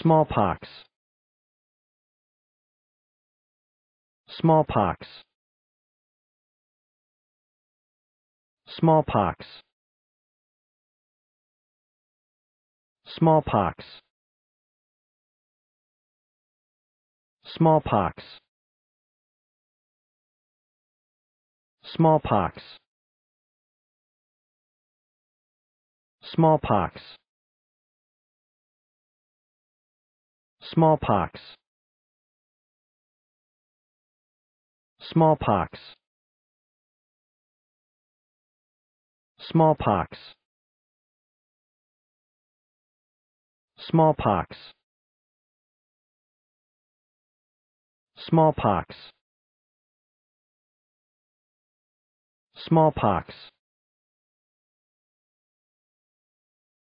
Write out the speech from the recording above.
smallpox smallpox smallpox smallpox smallpox smallpox smallpox smallpox smallpox smallpox smallpox smallpox smallpox